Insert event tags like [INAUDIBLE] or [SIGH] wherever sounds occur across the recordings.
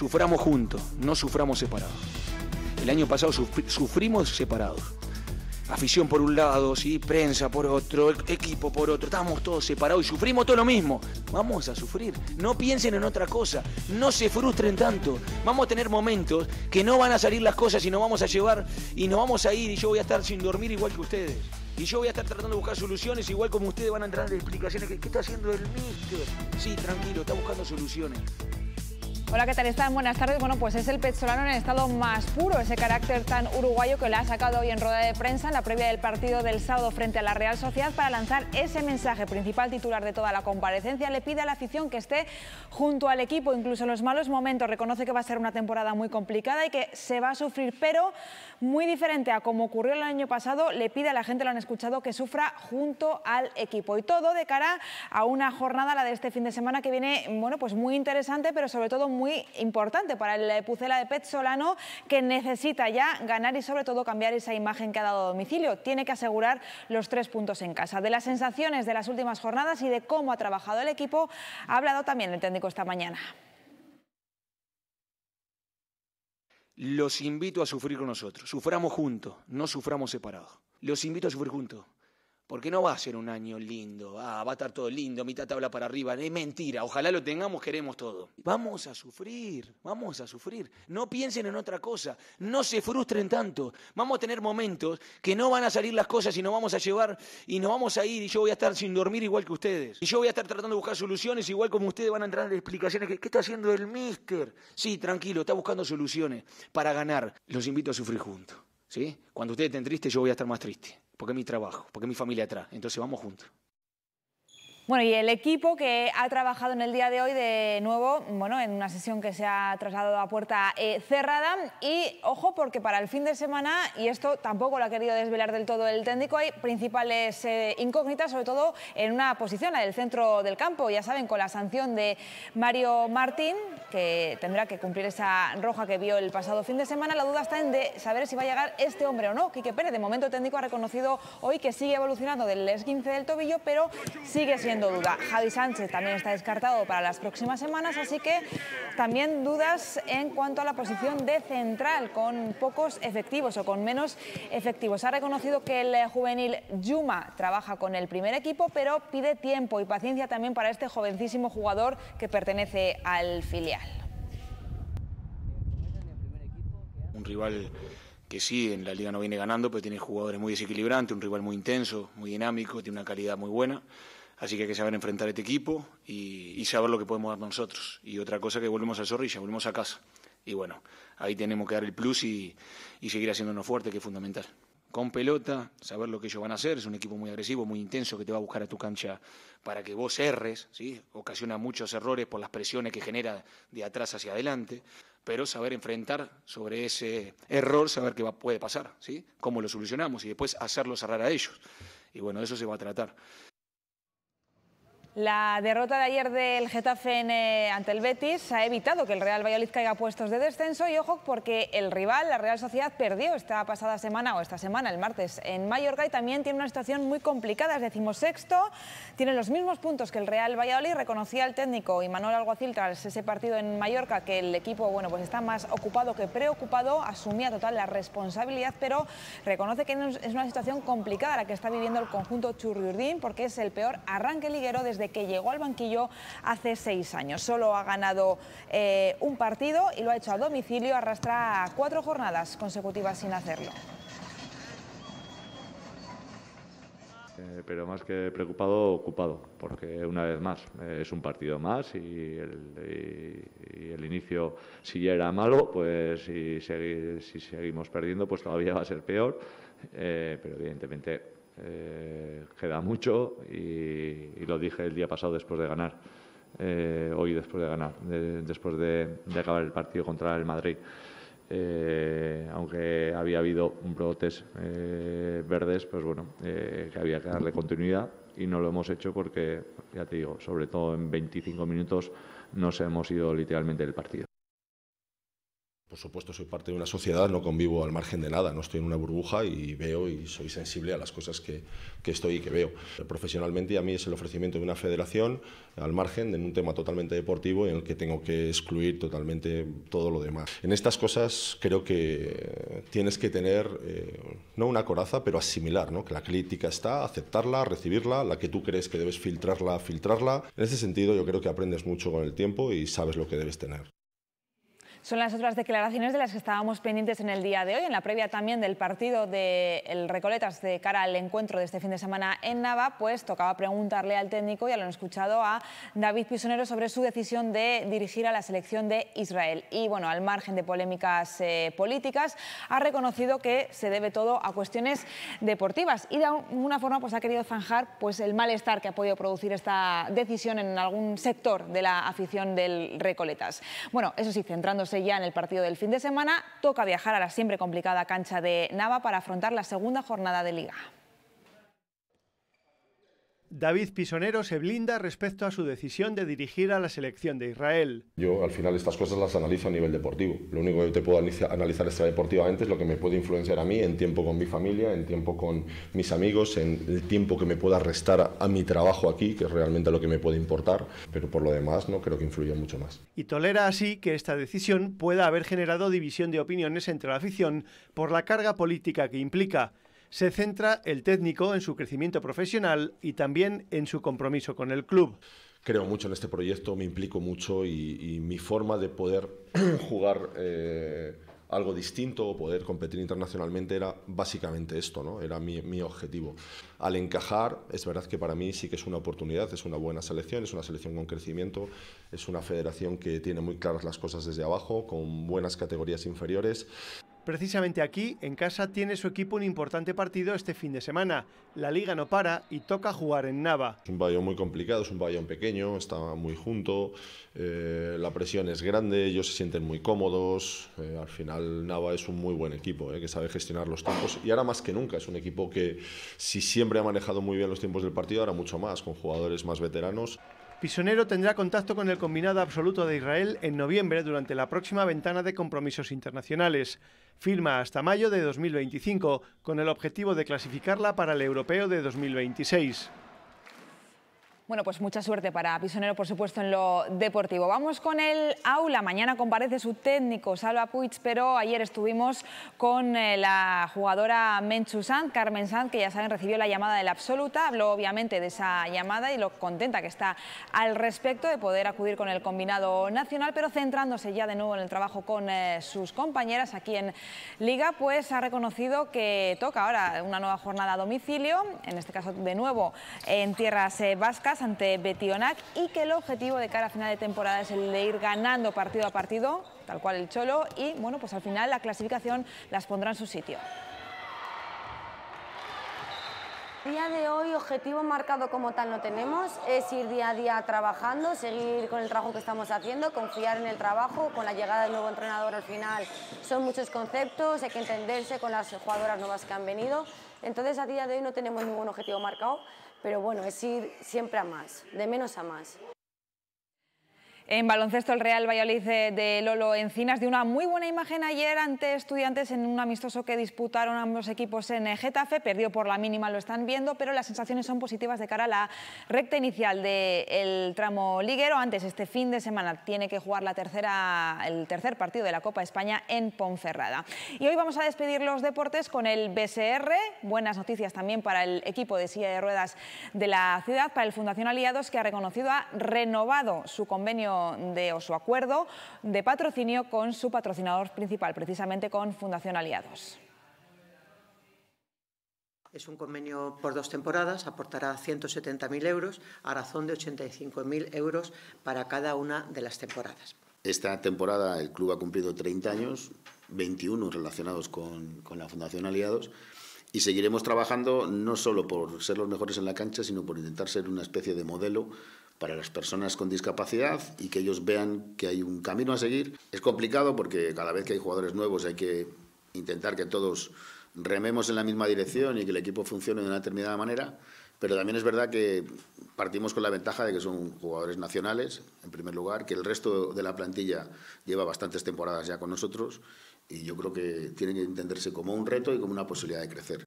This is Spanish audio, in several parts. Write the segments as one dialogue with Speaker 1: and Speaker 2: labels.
Speaker 1: Suframos juntos, no suframos separados. El año pasado sufrimos separados. Afición por un lado, sí, prensa por otro, e-, equipo por otro, estamos todos separados y sufrimos todo lo mismo. Vamos a sufrir, no piensen en otra cosa, no se frustren tanto. Vamos a tener momentos que no van a salir las cosas y nos vamos a llevar y nos vamos a ir y yo voy a estar sin dormir igual que ustedes. Y yo voy a estar tratando de buscar soluciones, igual como ustedes van a entrar en explicaciones. ¿Qué, está haciendo el mister? Sí, tranquilo, está buscando soluciones.
Speaker 2: Hola, ¿qué tal están? Buenas tardes. Bueno, pues es el solano en el estado más puro, ese carácter tan uruguayo que le ha sacado hoy en rueda de prensa en la previa del partido del sábado frente a la Real Sociedad para lanzar ese mensaje. Principal titular de toda la comparecencia le pide a la afición que esté junto al equipo, incluso en los malos momentos. Reconoce que va a ser una temporada muy complicada y que se va a sufrir, pero muy diferente a como ocurrió el año pasado, le pide a la gente, lo han escuchado, que sufra junto al equipo. Y todo de cara a una jornada, la de este fin de semana, que viene, bueno, pues muy interesante, pero sobre todo muy muy importante para el Pucela de Pet Solano que necesita ya ganar y sobre todo cambiar esa imagen que ha dado a domicilio. Tiene que asegurar los tres puntos en casa. De las sensaciones de las últimas jornadas y de cómo ha trabajado el equipo ha hablado también el técnico esta mañana.
Speaker 1: Los invito a sufrir con nosotros. Suframos juntos, no suframos separados. Los invito a sufrir juntos. Porque no va a ser un año lindo, ah, va a estar todo lindo, mitad tabla para arriba, es mentira, ojalá lo tengamos, queremos todo. Vamos a sufrir, vamos a sufrir. No piensen en otra cosa, no se frustren tanto. Vamos a tener momentos que no van a salir las cosas y nos vamos a llevar y nos vamos a ir y yo voy a estar sin dormir igual que ustedes. Y yo voy a estar tratando de buscar soluciones igual como ustedes van a entrar en explicaciones. ¿Qué está haciendo el mister? Sí, tranquilo, está buscando soluciones para ganar. Los invito a sufrir juntos. ¿sí? Cuando ustedes estén tristes, yo voy a estar más triste, porque es mi trabajo, porque es mi familia atrás. Entonces vamos juntos.
Speaker 2: Bueno, y el equipo que ha trabajado en el día de hoy de nuevo, bueno, en una sesión que se ha trasladado a puerta eh, cerrada y ojo porque para el fin de semana, y esto tampoco lo ha querido desvelar del todo el técnico, hay principales eh, incógnitas, sobre todo en una posición, la del centro del campo, ya saben, con la sanción de Mario Martín, que tendrá que cumplir esa roja que vio el pasado fin de semana, la duda está en de saber si va a llegar este hombre o no, Quique Pérez, de momento técnico ha reconocido hoy que sigue evolucionando del esguince del tobillo, pero sigue siendo duda. Javi Sánchez también está descartado para las próximas semanas, así que también dudas en cuanto a la posición de central, con pocos efectivos o con menos efectivos. Ha reconocido que el juvenil Yuma trabaja con el primer equipo, pero pide tiempo y paciencia también para este jovencísimo jugador que pertenece al filial.
Speaker 1: Un rival que sí, en la liga no viene ganando, pero tiene jugadores muy desequilibrantes, un rival muy intenso, muy dinámico, tiene una calidad muy buena. Así que hay que saber enfrentar este equipo y, saber lo que podemos dar nosotros. Y otra cosa que volvemos a Zorrilla, volvemos a casa. Y bueno, ahí tenemos que dar el plus y, seguir haciéndonos fuerte, que es fundamental. Con pelota, saber lo que ellos van a hacer. Es un equipo muy agresivo, muy intenso, que te va a buscar a tu cancha para que vos erres. ¿sí? Ocasiona muchos errores por las presiones que genera de atrás hacia adelante. Pero saber enfrentar sobre ese error, saber qué puede pasar, ¿sí? cómo lo solucionamos y después hacerlo cerrar a ellos. Y bueno, de eso se va a tratar.
Speaker 2: La derrota de ayer del Getafe eh, ante el Betis ha evitado que el Real Valladolid caiga a puestos de descenso y ojo porque el rival, la Real Sociedad, perdió esta pasada semana o esta semana, el martes, en Mallorca y también tiene una situación muy complicada, es decimosexto, tiene los mismos puntos que el Real Valladolid, reconocía el técnico y Alguacil tras ese partido en Mallorca que el equipo bueno, pues está más ocupado que preocupado, asumía total la responsabilidad, pero reconoce que es una situación complicada la que está viviendo el conjunto Churriurdín porque es el peor arranque liguero desde de que llegó al banquillo hace seis años. Solo ha ganado eh, un partido y lo ha hecho a domicilio. Arrastra cuatro jornadas consecutivas sin hacerlo.
Speaker 3: Eh, pero más que preocupado, ocupado, porque una vez más eh, es un partido más y el, inicio, si ya era malo, pues si, si seguimos perdiendo, pues todavía va a ser peor. pero evidentemente eh, queda mucho y, lo dije el día pasado después de ganar, eh, hoy después de ganar, después de, acabar el partido contra el Madrid. Eh, aunque había habido un brotes verdes, pues bueno, que había que darle continuidad y no lo hemos hecho porque, ya te digo, sobre todo en 25 minutos nos hemos ido literalmente del partido. Por supuesto, soy parte de una sociedad, no convivo al margen de nada, no estoy en una burbuja y veo y soy sensible a las cosas que, estoy y que veo. Profesionalmente, a mí es el ofrecimiento de una federación al margen de un tema totalmente deportivo en el que tengo que excluir totalmente todo lo demás. En estas cosas creo que tienes que tener, eh, no una coraza, pero asimilar, ¿no? que la crítica está, aceptarla, recibirla, la que tú crees que debes filtrarla, filtrarla. En ese sentido, yo creo que aprendes mucho con el tiempo y sabes lo que debes tener.
Speaker 2: Son las otras declaraciones de las que estábamos pendientes en el día de hoy, en la previa también del partido del de Recoletas de cara al encuentro de este fin de semana en Nava, pues tocaba preguntarle al técnico, ya lo han escuchado, a David Pisonero sobre su decisión de dirigir a la selección de Israel. Y bueno, al margen de polémicas eh, políticas, ha reconocido que se debe todo a cuestiones deportivas y de alguna forma pues ha querido zanjar pues el malestar que ha podido producir esta decisión en algún sector de la afición del Recoletas. Bueno, eso sí, centrándose ya en el partido del fin de semana, toca viajar a la siempre complicada cancha de Nava para afrontar la segunda jornada de liga.
Speaker 3: David Pisonero se blinda respecto a su decisión de dirigir a la selección de Israel. Yo al final estas cosas las analizo a nivel deportivo. Lo único que yo te puedo analizar deportivamente es lo que me puede influenciar a mí en tiempo con mi familia, en tiempo con mis amigos, en el tiempo que me pueda restar a mi trabajo aquí, que es realmente lo que me puede importar, pero por lo demás no creo que influya mucho más. Y tolera así que esta decisión pueda haber generado división de opiniones entre la afición por la carga política que implica se centra el técnico en su crecimiento profesional y también en su compromiso con el club. Creo mucho en este proyecto, me implico mucho y, mi forma de poder [CLEARS THROAT] jugar eh, algo distinto o poder competir internacionalmente era básicamente esto, ¿no? era mi objetivo. Al encajar, es verdad que para mí sí que es una oportunidad, es una buena selección, es una selección con crecimiento, es una federación que tiene muy claras las cosas desde abajo, con buenas categorías inferiores. Precisamente aquí, en casa, tiene su equipo un importante partido este fin de semana. La liga no para y toca jugar en Nava. Es un pabellón muy complicado, es un pabellón pequeño, está muy junto, eh, la presión es grande, ellos se sienten muy cómodos. Eh, al final, Nava es un muy buen equipo eh, que sabe gestionar los tiempos y ahora más que nunca es un equipo que, si siempre ha manejado muy bien los tiempos del partido, ahora mucho más, con jugadores más veteranos. Pisonero tendrá contacto con el combinado absoluto de Israel en noviembre durante la próxima ventana de compromisos internacionales. Firma hasta mayo de 2025 con el objetivo de clasificarla para el europeo de 2026.
Speaker 2: Bueno, pues mucha suerte para Pisonero, por supuesto, en lo deportivo. Vamos con el aula. Mañana comparece su técnico, Salva Puig, pero ayer estuvimos con eh, la jugadora Menchu Sanz, Carmen Sanz, que ya saben, recibió la llamada de la absoluta. Habló, obviamente, de esa llamada y lo contenta que está al respecto de poder acudir con el combinado nacional, pero centrándose ya de nuevo en el trabajo con eh, sus compañeras aquí en Liga, pues ha reconocido que toca ahora una nueva jornada a domicilio, en este caso de nuevo en tierras eh, vascas, ante Betionac y que el objetivo de cara a final de temporada es el de ir ganando partido a partido, tal cual el Cholo, y bueno, pues al final la clasificación las pondrá en su sitio. Día de hoy, objetivo marcado como tal no tenemos, es ir día a día trabajando, seguir con el trabajo que estamos haciendo, confiar en el trabajo, con la llegada del nuevo entrenador al final son muchos conceptos, hay que entenderse con las jugadoras nuevas que han venido, entonces a día de hoy no tenemos ningún objetivo marcado, pero bueno, es ir siempre a más, de menos a más. En baloncesto, el Real Valladolid de Lolo Encinas dio una muy buena imagen ayer ante estudiantes en un amistoso que disputaron ambos equipos en eh, Getafe. Perdió por la mínima, lo están viendo, pero las sensaciones son positivas de cara a la recta inicial del tramo liguero. Antes, este fin de semana, tiene que jugar la tercera, el tercer partido de la Copa España en Ponferrada. Y hoy vamos a despedir los deportes con el BSR. Buenas noticias también para el equipo de silla de ruedas de la ciudad, para el Fundación Aliados, que ha reconocido, ha renovado su convenio de, su acuerdo de patrocinio con su patrocinador principal, precisamente con Fundación Aliados.
Speaker 1: Es un convenio por dos temporadas, aportará 170.000 euros a razón de 85.000 euros para cada una de las temporadas. Esta temporada el club ha cumplido 30 años, 21 relacionados con, con la Fundación Aliados, y seguiremos trabajando no solo por ser los mejores en la cancha, sino por intentar ser una especie de modelo para las personas con discapacidad y que ellos vean que hay un camino a seguir. Es complicado porque cada vez que hay jugadores nuevos hay que intentar que todos rememos en la misma dirección y que el equipo funcione de una determinada manera, pero también es verdad que partimos con la ventaja de que son jugadores nacionales, en primer lugar, que el resto de la plantilla lleva bastantes temporadas ya con nosotros y yo creo que tienen que entenderse como un reto y como una posibilidad de crecer.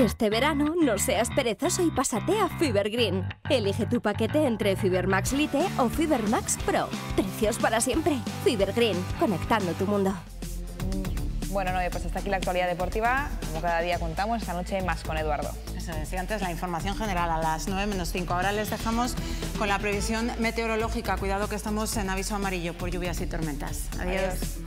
Speaker 2: Este verano, no seas perezoso y pásate a Fibergreen. Elige tu paquete entre Fibermax Lite o Fibermax Pro. Precios para siempre. Fibergreen, conectando tu mundo. Bueno, Noe, pues hasta aquí la actualidad deportiva. Como cada día contamos, esta noche más con Eduardo. Eso decía antes, la información general a las 9 menos 5. Ahora les dejamos con la previsión meteorológica. Cuidado que estamos en aviso amarillo por lluvias y tormentas. Adiós.